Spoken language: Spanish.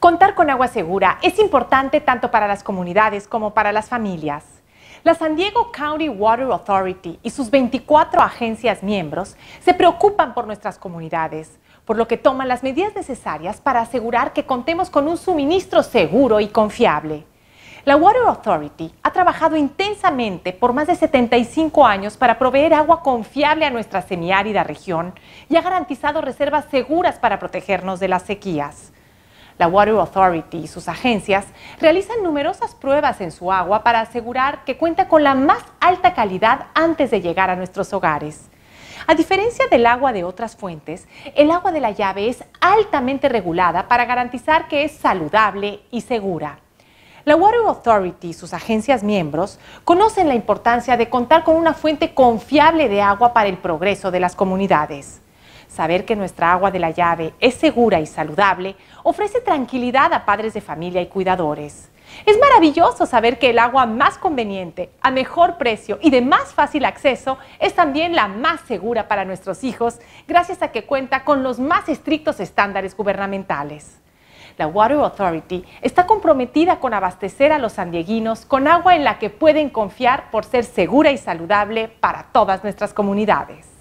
Contar con agua segura es importante tanto para las comunidades como para las familias. La San Diego County Water Authority y sus 24 agencias miembros se preocupan por nuestras comunidades, por lo que toman las medidas necesarias para asegurar que contemos con un suministro seguro y confiable. La Water Authority ha trabajado intensamente por más de 75 años para proveer agua confiable a nuestra semiárida región y ha garantizado reservas seguras para protegernos de las sequías. La Water Authority y sus agencias realizan numerosas pruebas en su agua para asegurar que cuenta con la más alta calidad antes de llegar a nuestros hogares. A diferencia del agua de otras fuentes, el agua de la llave es altamente regulada para garantizar que es saludable y segura. La Water Authority y sus agencias miembros conocen la importancia de contar con una fuente confiable de agua para el progreso de las comunidades. Saber que nuestra agua de la llave es segura y saludable ofrece tranquilidad a padres de familia y cuidadores. Es maravilloso saber que el agua más conveniente, a mejor precio y de más fácil acceso es también la más segura para nuestros hijos gracias a que cuenta con los más estrictos estándares gubernamentales. La Water Authority está comprometida con abastecer a los sandieguinos con agua en la que pueden confiar por ser segura y saludable para todas nuestras comunidades.